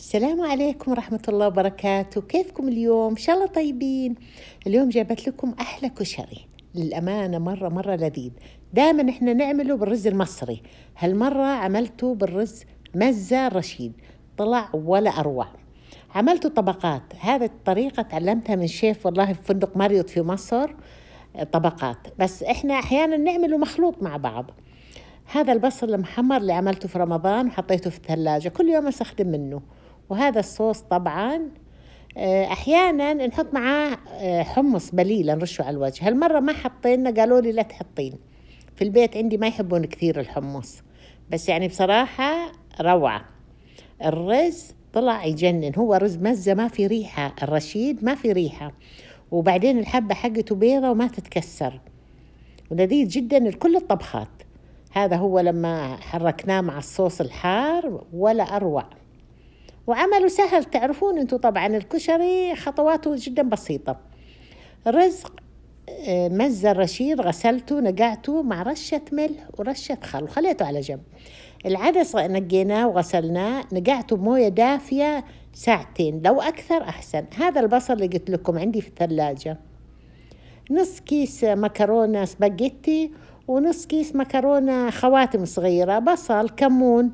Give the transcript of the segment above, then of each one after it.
السلام عليكم ورحمة الله وبركاته كيفكم اليوم؟ إن شاء الله طيبين اليوم جابت لكم أحلى كشري للأمانة مرة مرة لذيذ دائما إحنا نعمله بالرز المصري هالمرة عملته بالرز مزة رشيد طلع ولا أروع عملته طبقات هذه الطريقة تعلمتها من شيف والله في فندق ماريوت في مصر طبقات بس إحنا أحيانا نعمله مخلوط مع بعض هذا البصل المحمر اللي عملته في رمضان وحطيته في الثلاجة كل يوم أستخدم منه وهذا الصوص طبعا آه، احيانا نحط معاه آه، حمص بليل نرشه على الوجه هالمره ما حطينا قالوا لي لا تحطين في البيت عندي ما يحبون كثير الحمص بس يعني بصراحه روعه الرز طلع يجنن هو رز مزة ما في ريحة الرشيد ما في ريحة وبعدين الحبة حقته بيضة وما تتكسر ولذيذ جدا لكل الطبخات هذا هو لما حركناه مع الصوص الحار ولا أروع وعمله سهل تعرفون انتم طبعا الكشري خطواته جدا بسيطة رزق آه، مز الرشيد غسلته نقعته مع رشة ملح ورشة خل وخليته على جنب العدس نقيناه وغسلناه نقعته بموية دافية ساعتين لو أكثر أحسن هذا البصل اللي قلت لكم عندي في الثلاجة نص كيس مكرونة سباجيتي ونص كيس مكرونة خواتم صغيرة بصل كمون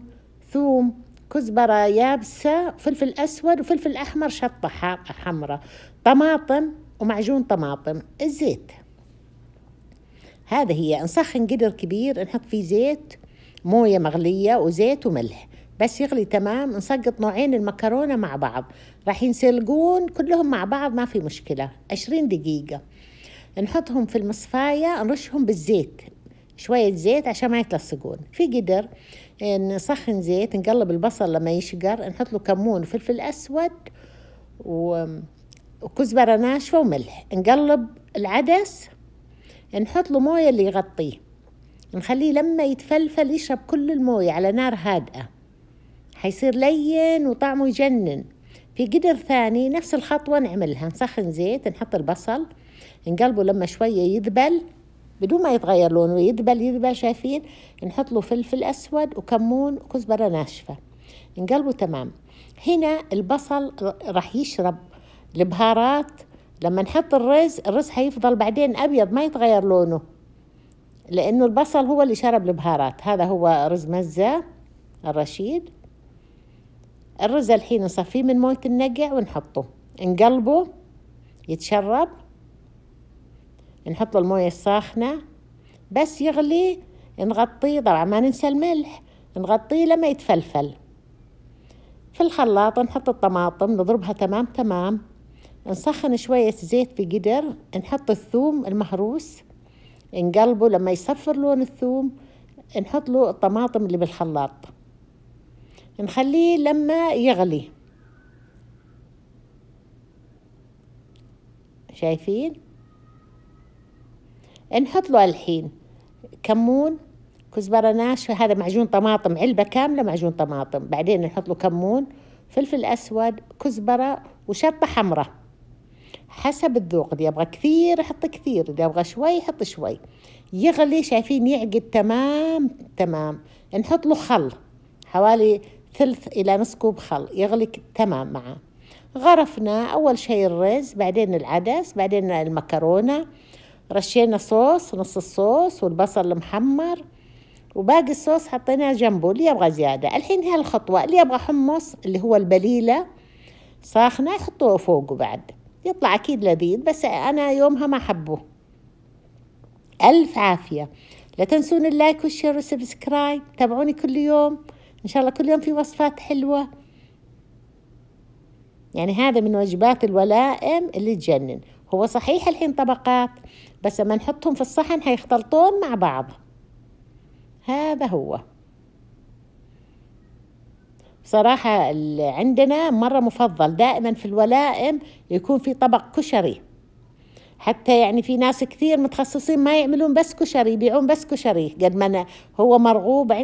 ثوم كزبرة يابسة فلفل أسود وفلفل أحمر شطة حمرة طماطم ومعجون طماطم الزيت هذا هي نسخن قدر كبير نحط فيه زيت موية مغلية وزيت وملح بس يغلي تمام نسقط نوعين المكرونة مع بعض راح ينسلقون كلهم مع بعض ما في مشكلة عشرين دقيقة نحطهم في المصفاية نرشهم بالزيت شوية زيت عشان ما يتلصقون في قدر نسخن زيت نقلب البصل لما يشقر نحط له كمون وفلفل أسود و... وكزبرة ناشفة وملح نقلب العدس نحط له موية اللي يغطيه نخليه لما يتفلفل يشرب كل الموية على نار هادئة حيصير لين وطعمه يجنن في قدر ثاني نفس الخطوة نعملها نسخن زيت نحط البصل نقلبه لما شوية يذبل بدون ما يتغير لونه ويدبل يدبل شايفين نحط له فلفل أسود وكمون وكزبرة ناشفة نقلبه تمام هنا البصل راح يشرب البهارات لما نحط الرز الرز حيفضل بعدين أبيض ما يتغير لونه لأنه البصل هو اللي شرب البهارات هذا هو رز مزة الرشيد الرز الحين نصفيه من موية النقع ونحطه نقلبه يتشرب نحط الموية الساخنة بس يغلي نغطيه طبعا ما ننسى الملح نغطيه لما يتفلفل في الخلاط نحط الطماطم نضربها تمام تمام نسخن شوية زيت في قدر نحط الثوم المهروس نقلبه لما يصفر لون الثوم نحط له الطماطم اللي بالخلاط نخليه لما يغلي شايفين نحط له الحين كمون كزبره ناشفه هذا معجون طماطم علبه كامله معجون طماطم بعدين نحط له كمون فلفل اسود كزبره وشطه حمراء حسب الذوق اذا ابغى كثير احط كثير اذا ابغى شوي احط شوي يغلي شايفين يعقد تمام تمام نحط له خل حوالي ثلث الى نص كوب خل يغلي تمام معه غرفنا اول شيء الرز بعدين العدس بعدين المكرونه رشينا صوص نص الصوص والبصل المحمر وباقي الصوص حطيناه جنبه اللي يبغى زيادة الحين هي الخطوة اللي يبغى حمص اللي هو البليلة ساخنة يحطوه فوقه بعد يطلع أكيد لذيذ بس أنا يومها ما حبه ألف عافية لا تنسون اللايك والشير والسبسكرايب تابعوني كل يوم إن شاء الله كل يوم في وصفات حلوة يعني هذا من وجبات الولائم اللي تجنن هو صحيح الحين طبقات بس لما نحطهم في الصحن هيختلطون مع بعض هذا هو بصراحة عندنا مرة مفضل دائما في الولائم يكون في طبق كشري حتى يعني في ناس كثير متخصصين ما يعملون بس كشري يبيعون بس كشري قد ما هو مرغوب